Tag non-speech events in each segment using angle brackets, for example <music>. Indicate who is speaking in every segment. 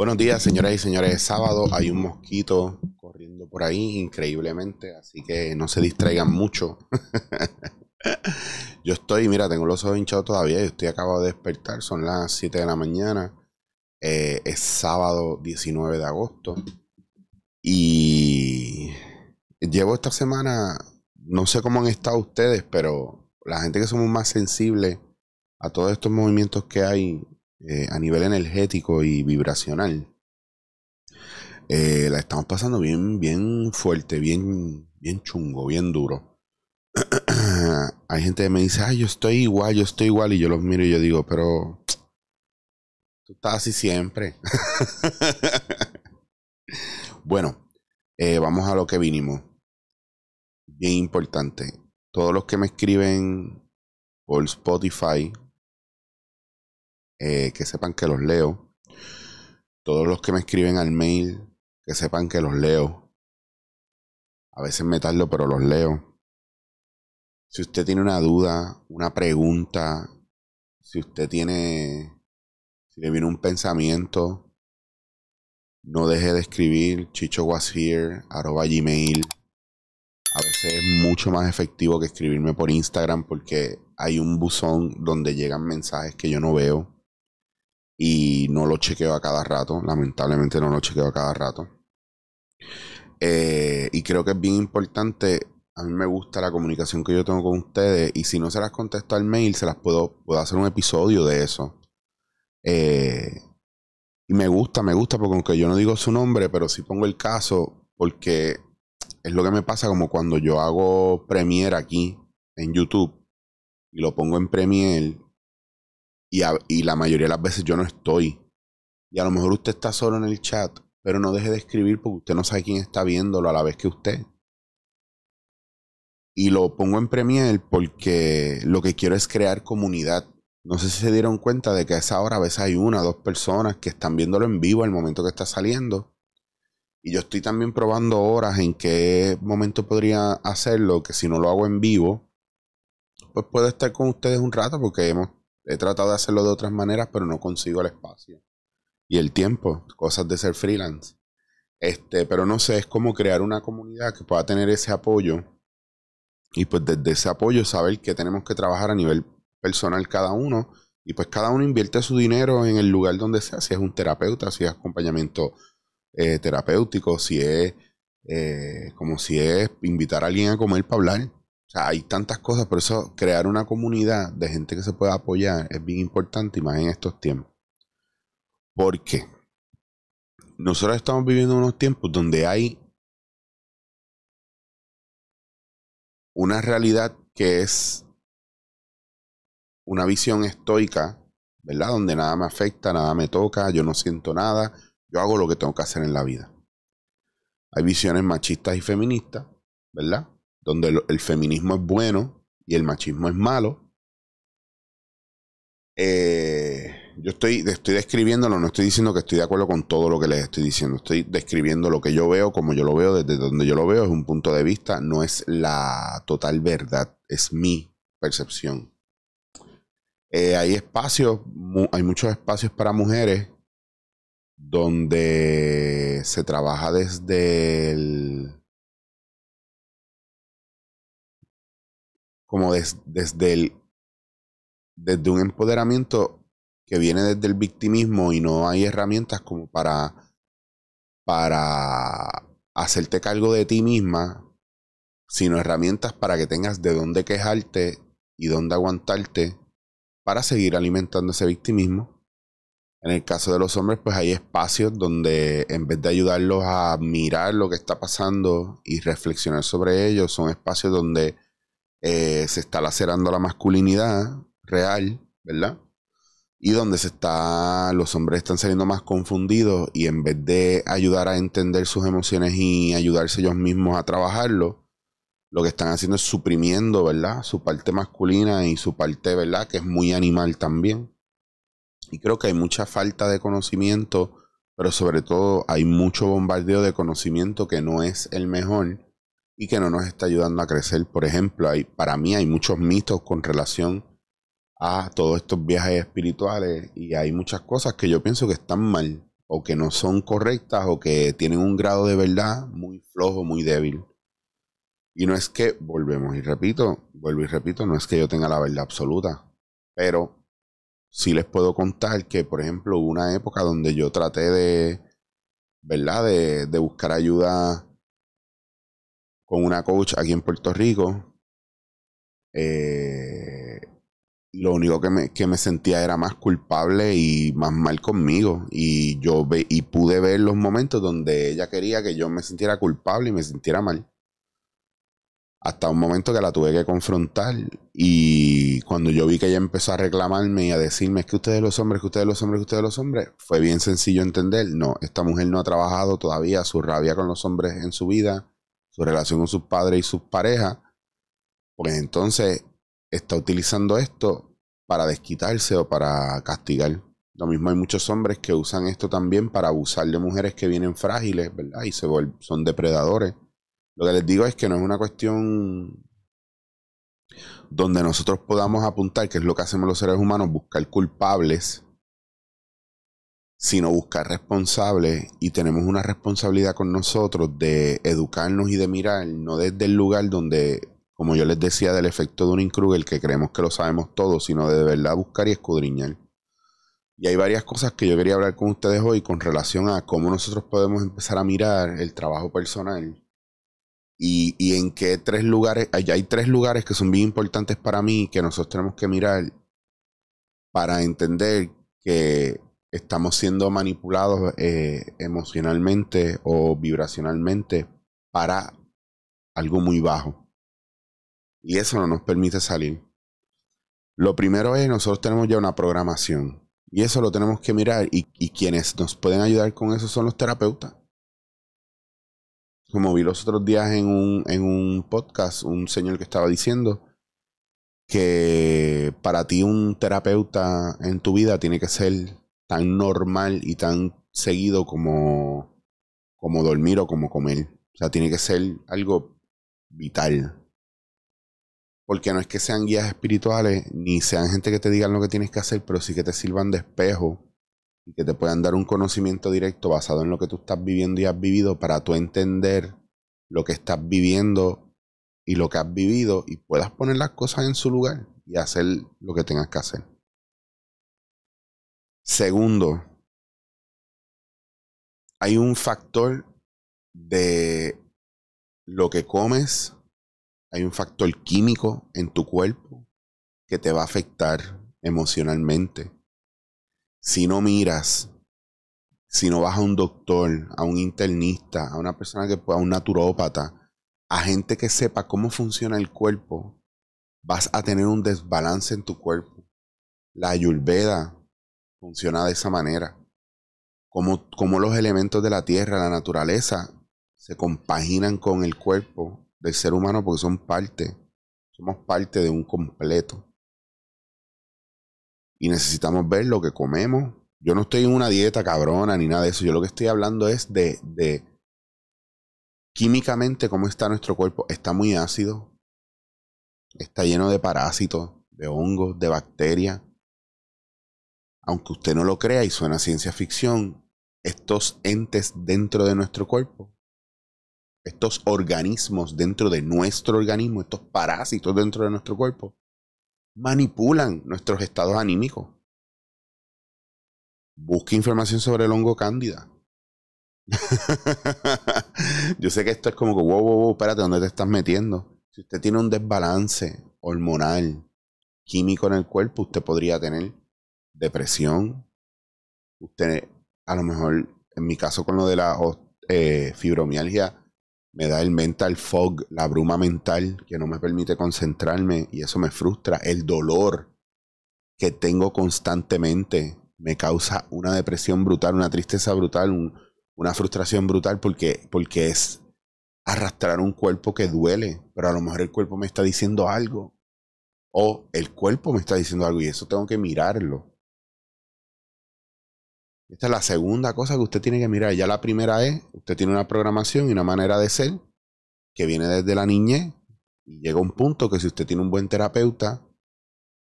Speaker 1: Buenos días, señoras y señores. Es sábado, hay un mosquito corriendo por ahí increíblemente, así que no se distraigan mucho. <laughs> yo estoy, mira, tengo los ojos hinchados todavía, yo estoy acabado de despertar, son las 7 de la mañana. Eh, es sábado 19 de agosto. Y llevo esta semana, no sé cómo han estado ustedes, pero la gente que somos más sensibles a todos estos movimientos que hay eh, a nivel energético y vibracional, eh, la estamos pasando bien, bien fuerte, bien, bien chungo, bien duro. <clears throat> Hay gente que me dice, ay yo estoy igual, yo estoy igual, y yo los miro y yo digo, pero tú estás así siempre. <laughs> bueno, eh, vamos a lo que vinimos. Bien importante. Todos los que me escriben por Spotify, eh, que sepan que los leo. Todos los que me escriben al mail, que sepan que los leo. A veces me tardo, pero los leo. Si usted tiene una duda, una pregunta, si usted tiene, si le viene un pensamiento, no deje de escribir Chicho here. arroba gmail. A veces es mucho más efectivo que escribirme por Instagram porque hay un buzón donde llegan mensajes que yo no veo y no lo chequeo a cada rato. Lamentablemente no lo chequeo a cada rato. Eh, y creo que es bien importante. A mí me gusta la comunicación que yo tengo con ustedes. Y si no se las contesto al mail, se las puedo, puedo hacer un episodio de eso. Eh, y me gusta, me gusta, porque aunque yo no digo su nombre, pero sí pongo el caso, porque es lo que me pasa como cuando yo hago Premiere aquí en YouTube y lo pongo en Premiere y, la mayoría de las veces yo no estoy. Y a lo mejor usted está solo en el chat, pero no deje de escribir porque usted no sabe quién está viéndolo a la vez que usted. Y lo pongo en Premiere porque lo que quiero es crear comunidad. No sé si se dieron cuenta de que a esa hora a veces hay una o dos personas que están viéndolo en vivo al momento que está saliendo. Y yo estoy también probando horas en qué momento podría hacerlo, que si no lo hago en vivo, pues puedo estar con ustedes un rato porque hemos He tratado de hacerlo de otras maneras, pero no consigo el espacio. Y el tiempo, cosas de ser freelance. Este, pero no sé, es como crear una comunidad que pueda tener ese apoyo. Y pues desde ese apoyo saber que tenemos que trabajar a nivel personal cada uno. Y pues cada uno invierte su dinero en el lugar donde sea, si es un terapeuta, si es acompañamiento eh, terapéutico, si es eh, como si es invitar a alguien a comer para hablar. O sea, hay tantas cosas, por eso crear una comunidad de gente que se pueda apoyar es bien importante y más en estos tiempos. Porque nosotros estamos viviendo unos tiempos donde hay una realidad que es una visión estoica, ¿verdad? Donde nada me afecta, nada me toca, yo no siento nada, yo hago lo que tengo que hacer en la vida. Hay visiones machistas y feministas, ¿verdad? donde el, feminismo es bueno y el machismo es malo. Eh, yo estoy, estoy describiéndolo, no estoy diciendo que estoy de acuerdo con todo lo que les estoy diciendo, estoy describiendo lo que yo veo, como yo lo veo, desde donde yo lo veo, es un punto de vista, no es la total verdad, es mi percepción. Eh, hay espacios, hay muchos espacios para mujeres donde se trabaja desde el como desde, desde un empoderamiento que viene desde el victimismo y no hay herramientas como para, para hacerte cargo de ti misma, sino herramientas para que tengas de dónde quejarte y dónde aguantarte para seguir alimentando ese victimismo. En el caso de los hombres, pues hay espacios donde en vez de ayudarlos a mirar lo que está pasando y reflexionar sobre ello, son espacios donde eh, se está lacerando la masculinidad real, ¿verdad? Y donde se está, los hombres están saliendo más confundidos y en vez de ayudar a entender sus emociones y ayudarse ellos mismos a trabajarlo, lo que están haciendo es suprimiendo, ¿verdad? Su parte masculina y su parte, ¿verdad? Que es muy animal también. Y creo que hay mucha falta de conocimiento, pero sobre todo hay mucho bombardeo de conocimiento que no es el mejor y que no nos está ayudando a crecer. Por ejemplo, hay, para mí hay muchos mitos con relación a todos estos viajes espirituales y hay muchas cosas que yo pienso que están mal o que no son correctas o que tienen un grado de verdad muy flojo, muy débil. Y no es que, volvemos y repito, vuelvo y repito, no es que yo tenga la verdad absoluta, pero sí les puedo contar que, por ejemplo, hubo una época donde yo traté de, ¿verdad?, de buscar ayuda con una coach aquí en Puerto Rico. Eh, lo único que me, que me, sentía era más culpable y más mal conmigo. Y yo ve, y pude ver los momentos donde ella quería que yo me sintiera culpable y me sintiera mal. Hasta un momento que la tuve que confrontar. Y cuando yo vi que ella empezó a reclamarme y a decirme, es que ustedes los hombres, que ustedes los hombres, que ustedes los hombres, fue bien sencillo entender. No, esta mujer no ha trabajado todavía su rabia con los hombres en su vida su relación con sus padres y sus parejas, pues entonces está utilizando esto para desquitarse o para castigar. Lo mismo hay muchos hombres que usan esto también para abusar de mujeres que vienen frágiles, ¿verdad? Y se son depredadores. Lo que les digo es que no es una cuestión donde nosotros podamos apuntar, que es lo que hacemos los seres humanos, buscar culpables sino buscar responsables y tenemos una responsabilidad con nosotros de educarnos y de mirar, no desde el lugar donde, como yo les decía, del efecto de un Kruger, que creemos que lo sabemos todo, sino de, verdad buscar y escudriñar. Y hay varias cosas que yo quería hablar con ustedes hoy con relación a cómo nosotros podemos empezar a mirar el trabajo personal y, y en qué tres lugares, allá hay tres lugares que son bien importantes para mí que nosotros tenemos que mirar para entender que estamos siendo manipulados eh, emocionalmente o vibracionalmente para algo muy bajo. Y eso no nos permite salir. Lo primero es, nosotros tenemos ya una programación. Y eso lo tenemos que mirar. Y, y quienes nos pueden ayudar con eso son los terapeutas. Como vi los otros días en un, en un podcast, un señor que estaba diciendo que para ti un terapeuta en tu vida tiene que ser tan normal y tan seguido como, como dormir o como comer. O sea, tiene que ser algo vital. Porque no es que sean guías espirituales, ni sean gente que te digan lo que tienes que hacer, pero sí que te sirvan de espejo y que te puedan dar un conocimiento directo basado en lo que tú estás viviendo y has vivido para tú entender lo que estás viviendo y lo que has vivido y puedas poner las cosas en su lugar y hacer lo que tengas que hacer. Segundo, hay un factor de lo que comes, hay un factor químico en tu cuerpo que te va a afectar emocionalmente. Si no miras, si no vas a un doctor, a un internista, a una persona que pueda, a un naturópata, a gente que sepa cómo funciona el cuerpo, vas a tener un desbalance en tu cuerpo. La ayurveda funciona de esa manera. Como, como los elementos de la tierra, la naturaleza, se compaginan con el cuerpo del ser humano porque son parte, somos parte de un completo. Y necesitamos ver lo que comemos. Yo no estoy en una dieta cabrona ni nada de eso. Yo lo que estoy hablando es de, de químicamente cómo está nuestro cuerpo. Está muy ácido. Está lleno de parásitos, de hongos, de bacterias aunque usted no lo crea y suena ciencia ficción, estos entes dentro de nuestro cuerpo, estos organismos dentro de nuestro organismo, estos parásitos dentro de nuestro cuerpo, manipulan nuestros estados anímicos. Busque información sobre el hongo cándida. <laughs> Yo sé que esto es como que, wow, wow, wow, espérate, ¿dónde te estás metiendo? Si usted tiene un desbalance hormonal, químico en el cuerpo, usted podría tener depresión. Usted, a lo mejor, en mi caso con lo de la eh, fibromialgia, me da el mental fog, la bruma mental que no me permite concentrarme y eso me frustra. El dolor que tengo constantemente me causa una depresión brutal, una tristeza brutal, una frustración brutal porque, porque es arrastrar un cuerpo que duele, pero a lo mejor el cuerpo me está diciendo algo o el cuerpo me está diciendo algo y eso tengo que mirarlo. Esta es la segunda cosa que usted tiene que mirar. Ya la primera es, usted tiene una programación y una manera de ser que viene desde la niñez y llega un punto que si usted tiene un buen terapeuta,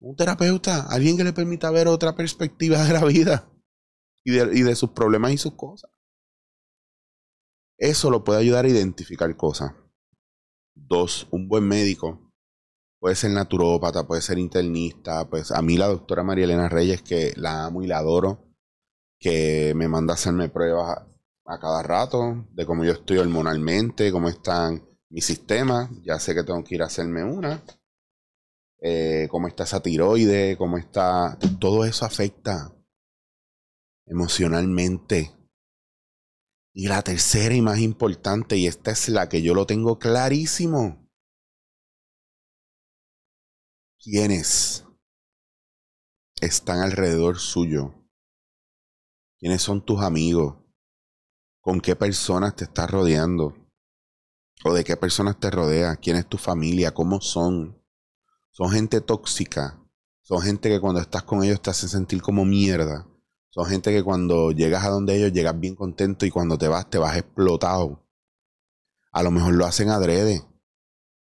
Speaker 1: un terapeuta, alguien que le permita ver otra perspectiva de la vida y de, y de sus problemas y sus cosas. Eso lo puede ayudar a identificar cosas. Dos, un buen médico. Puede ser naturópata, puede ser internista. Pues a mí la doctora María Elena Reyes, que la amo y la adoro, que me manda a hacerme pruebas a cada rato de cómo yo estoy hormonalmente, cómo están mis sistemas. Ya sé que tengo que ir a hacerme una. Eh, cómo está esa tiroide, cómo está... Todo eso afecta emocionalmente. Y la tercera y más importante, y esta es la que yo lo tengo clarísimo. ¿quiénes están alrededor suyo quiénes son tus amigos, con qué personas te estás rodeando, o de qué personas te rodea? quién es tu familia, cómo son. Son gente tóxica, son gente que cuando estás con ellos te hacen sentir como mierda. Son gente que cuando llegas a donde ellos llegas bien contento y cuando te vas te vas explotado. A lo mejor lo hacen adrede.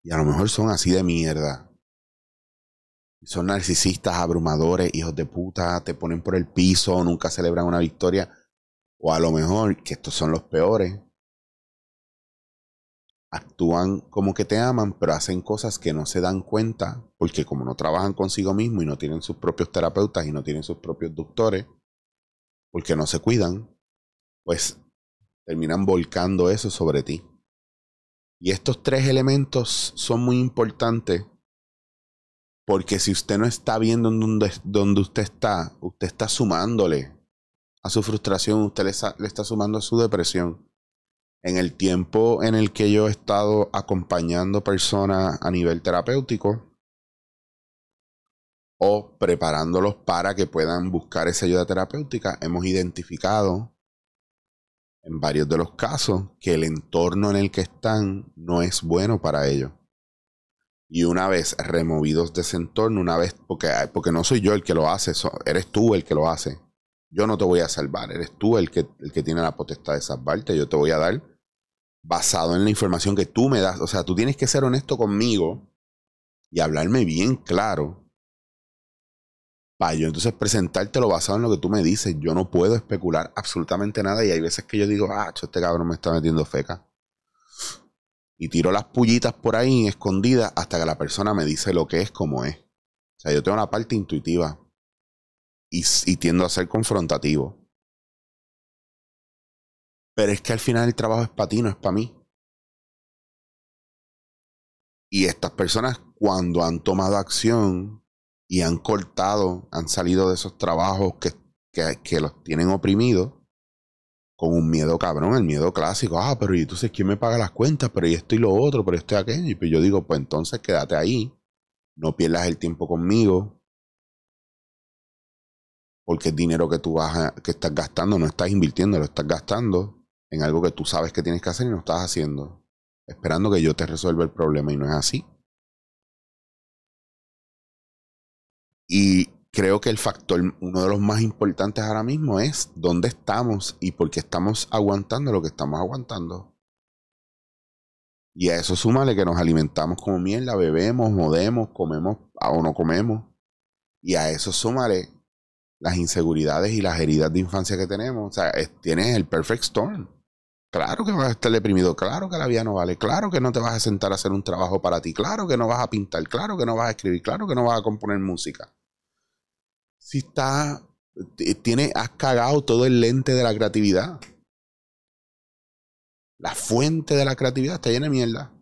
Speaker 1: Y a lo mejor son así de mierda. Son narcisistas, abrumadores, hijos de puta, te ponen por el piso, nunca celebran una victoria. O a lo mejor, que estos son los peores, actúan como que te aman, pero hacen cosas que no se dan cuenta, porque como no trabajan consigo mismo y no tienen sus propios terapeutas y no tienen sus propios doctores, porque no se cuidan, pues terminan volcando eso sobre ti. Y estos tres elementos son muy importantes porque si usted no está viendo donde, usted está, usted está sumándole a su frustración, usted le está, le está sumando a su depresión. En el tiempo en el que yo he estado acompañando personas a nivel terapéutico o preparándolos para que puedan buscar esa ayuda terapéutica, hemos identificado en varios de los casos que el entorno en el que están no es bueno para ellos. Y una vez removidos de ese entorno, una vez, porque, porque no soy yo el que lo hace, eres tú el que lo hace. Yo no te voy a salvar, eres tú el que, el que tiene la potestad de salvarte, yo te voy a dar basado en la información que tú me das. O sea, tú tienes que ser honesto conmigo y hablarme bien claro para yo entonces presentártelo basado en lo que tú me dices. Yo no puedo especular absolutamente nada y hay veces que yo digo, ah, este cabrón me está metiendo feca y tiro las pullitas por ahí escondidas hasta que la persona me dice lo que es como es. O sea, yo tengo una parte intuitiva y, tiendo a ser confrontativo. Pero es que al final el trabajo es para ti, no es para mí. Y estas personas cuando han tomado acción y han cortado, han salido de esos trabajos que, que, que los tienen oprimidos, con un miedo cabrón, el miedo clásico, ah, pero y entonces quién me paga las cuentas, pero y esto y lo otro, pero esto y aquello. Y pues yo digo, pues entonces quédate ahí, no pierdas el tiempo conmigo, porque el dinero que tú vas que estás gastando, no estás invirtiendo, lo estás gastando en algo que tú sabes que tienes que hacer y no estás haciendo, esperando que yo te resuelva el problema y no es así. Y creo que el factor, uno de los más importantes ahora mismo es dónde estamos y por qué estamos aguantando lo que estamos aguantando. Y a eso súmale que nos alimentamos como mierda, bebemos, modemos, comemos o no comemos. Y a eso súmale las inseguridades y las heridas de infancia que tenemos. O sea, tienes el perfect storm. Claro que vas a estar deprimido, claro que la vida no vale, claro que no te vas a sentar a hacer un trabajo para ti, claro que no vas a pintar, claro que no vas a escribir, claro que no vas a componer música si está, eh, tiene, has cagado todo el lente de la creatividad. La fuente de la creatividad está llena de mierda.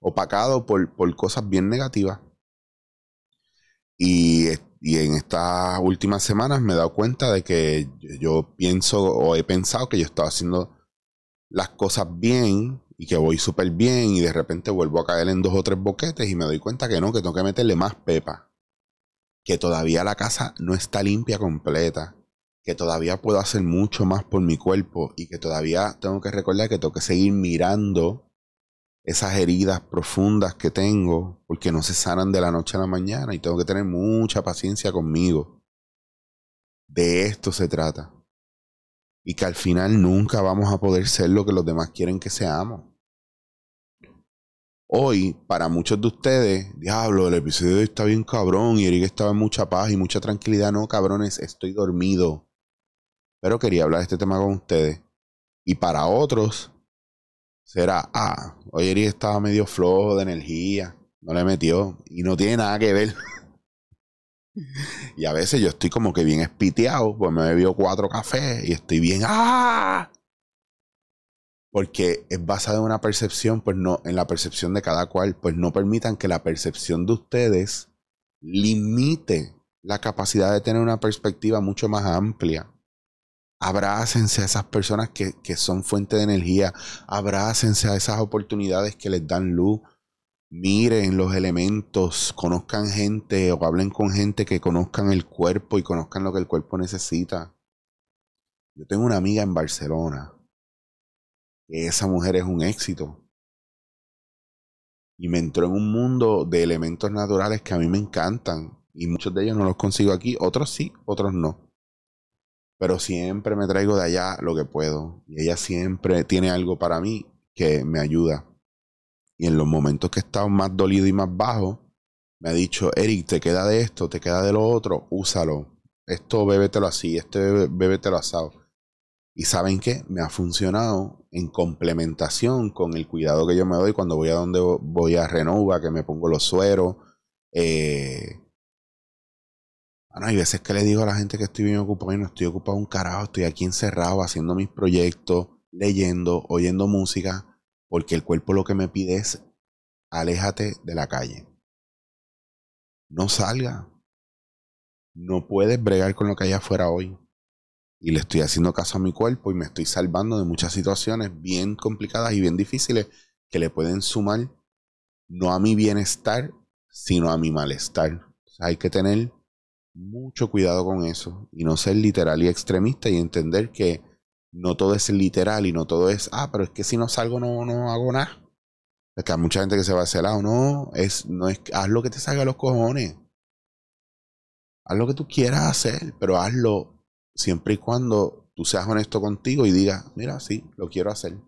Speaker 1: Opacado por, cosas bien negativas. Y, y en estas últimas semanas me he dado cuenta de que yo pienso o he pensado que yo estaba haciendo las cosas bien y que voy súper bien y de repente vuelvo a caer en dos o tres boquetes y me doy cuenta que no, que tengo que meterle más pepa que todavía la casa no está limpia completa, que todavía puedo hacer mucho más por mi cuerpo y que todavía tengo que recordar que tengo que seguir mirando esas heridas profundas que tengo porque no se sanan de la noche a la mañana y tengo que tener mucha paciencia conmigo. De esto se trata. Y que al final nunca vamos a poder ser lo que los demás quieren que seamos hoy, para muchos de ustedes, diablo, el episodio de hoy está bien cabrón y Eric estaba en mucha paz y mucha tranquilidad. No, cabrones, estoy dormido. Pero quería hablar de este tema con ustedes. Y para otros, será, ah, hoy Eric estaba medio flojo de energía, no le metió y no tiene nada que ver. <laughs> y a veces yo estoy como que bien espiteado, pues me bebió cuatro cafés y estoy bien, ah, porque es basada en una percepción, pues no, en la percepción de cada cual, pues no permitan que la percepción de ustedes limite la capacidad de tener una perspectiva mucho más amplia. Abrácense a esas personas que, que son fuente de energía, abrácense a esas oportunidades que les dan luz, miren los elementos, conozcan gente o hablen con gente que conozcan el cuerpo y conozcan lo que el cuerpo necesita. Yo tengo una amiga en Barcelona esa mujer es un éxito. Y me entró en un mundo de elementos naturales que a mí me encantan. Y muchos de ellos no los consigo aquí, otros sí, otros no. Pero siempre me traigo de allá lo que puedo. Y ella siempre tiene algo para mí que me ayuda. Y en los momentos que he estado más dolido y más bajo, me ha dicho, Eric, te queda de esto, te queda de lo otro, úsalo. Esto bébetelo así, este bébetelo asado. Y saben qué, me ha funcionado en complementación con el cuidado que yo me doy cuando voy a donde voy a Renova, que me pongo los sueros. Eh. bueno, hay veces que le digo a la gente que estoy bien ocupado y no estoy ocupado un carajo, estoy aquí encerrado haciendo mis proyectos, leyendo, oyendo música, porque el cuerpo lo que me pide es aléjate de la calle. No salga. No puedes bregar con lo que hay afuera hoy y le estoy haciendo caso a mi cuerpo y me estoy salvando de muchas situaciones bien complicadas y bien difíciles que le pueden sumar no a mi bienestar, sino a mi malestar. hay que tener mucho cuidado con eso y no ser literal y extremista y entender que no todo es literal y no todo es, ah, pero es que si no salgo no, no hago nada. Es que hay mucha gente que se va a el lado, no, es, no es, haz lo que te salga a los cojones. Haz lo que tú quieras hacer, pero hazlo siempre y cuando tú seas honesto contigo y digas, mira, sí, lo quiero hacer.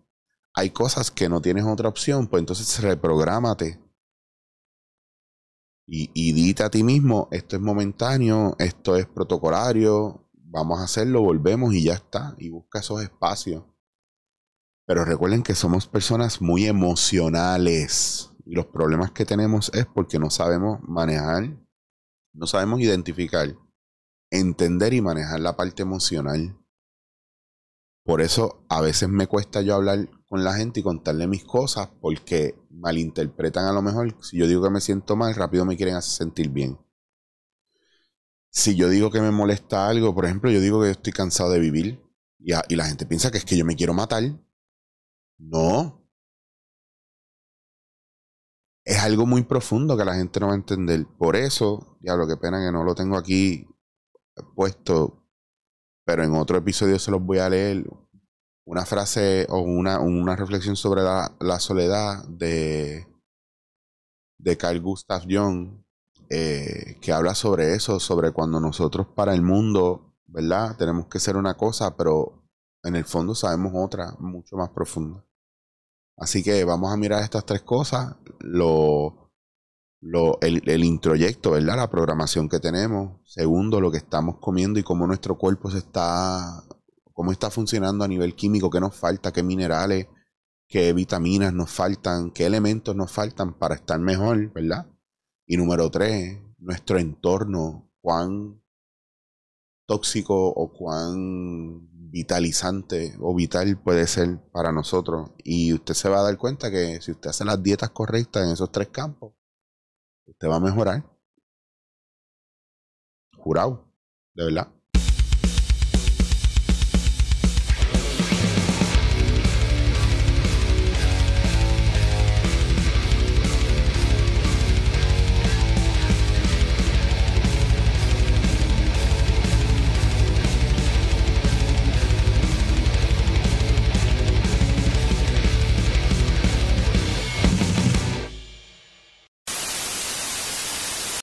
Speaker 1: Hay cosas que no tienes otra opción, pues entonces reprográmate. Y, y dite a ti mismo, esto es momentáneo, esto es protocolario, vamos a hacerlo, volvemos y ya está. Y busca esos espacios. Pero recuerden que somos personas muy emocionales. Y los problemas que tenemos es porque no sabemos manejar, no sabemos identificar entender y manejar la parte emocional. Por eso a veces me cuesta yo hablar con la gente y contarle mis cosas porque malinterpretan a lo mejor. Si yo digo que me siento mal, rápido me quieren hacer sentir bien. Si yo digo que me molesta algo, por ejemplo, yo digo que estoy cansado de vivir y, y la gente piensa que es que yo me quiero matar. No. Es algo muy profundo que la gente no va a entender. Por eso, diablo, qué pena que no lo tengo aquí puesto, pero en otro episodio se los voy a leer, una frase o una, una reflexión sobre la, soledad de, de Carl Gustav Jung, eh, que habla sobre eso, sobre cuando nosotros para el mundo, ¿verdad? Tenemos que ser una cosa, pero en el fondo sabemos otra mucho más profunda. Así que vamos a mirar estas tres cosas, lo, el, el, introyecto, ¿verdad? La programación que tenemos. Segundo, lo que estamos comiendo y cómo nuestro cuerpo se está, cómo está funcionando a nivel químico, qué nos falta, qué minerales, qué vitaminas nos faltan, qué elementos nos faltan para estar mejor, ¿verdad? Y número tres, nuestro entorno, cuán tóxico o cuán vitalizante o vital puede ser para nosotros. Y usted se va a dar cuenta que si usted hace las dietas correctas en esos tres campos, Usted va a mejorar. Jurado, de verdad.